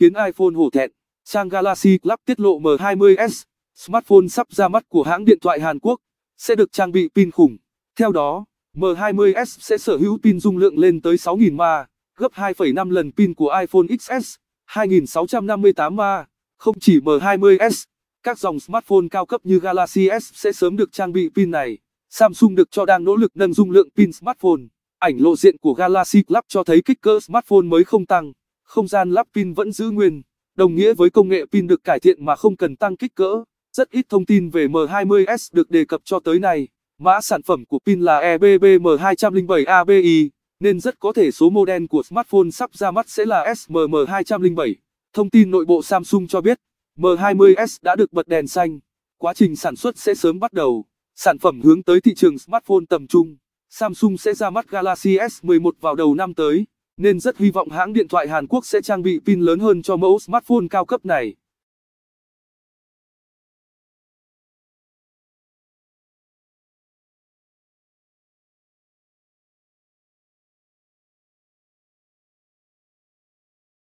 khiến iPhone hổ thẹn. Trang Galaxy Club tiết lộ M20s, smartphone sắp ra mắt của hãng điện thoại Hàn Quốc, sẽ được trang bị pin khủng. Theo đó, M20s sẽ sở hữu pin dung lượng lên tới 6.000 mAh, gấp 2,5 lần pin của iPhone XS (2.658 mAh. Không chỉ M20s, các dòng smartphone cao cấp như Galaxy S sẽ sớm được trang bị pin này. Samsung được cho đang nỗ lực nâng dung lượng pin smartphone. Ảnh lộ diện của Galaxy Club cho thấy kích cỡ smartphone mới không tăng không gian lắp pin vẫn giữ nguyên, đồng nghĩa với công nghệ pin được cải thiện mà không cần tăng kích cỡ. Rất ít thông tin về M20S được đề cập cho tới nay. Mã sản phẩm của pin là EBBM207ABI, nên rất có thể số model của smartphone sắp ra mắt sẽ là SMM207. Thông tin nội bộ Samsung cho biết, M20S đã được bật đèn xanh. Quá trình sản xuất sẽ sớm bắt đầu. Sản phẩm hướng tới thị trường smartphone tầm trung. Samsung sẽ ra mắt Galaxy S11 vào đầu năm tới nên rất hy vọng hãng điện thoại Hàn Quốc sẽ trang bị pin lớn hơn cho mẫu smartphone cao cấp này.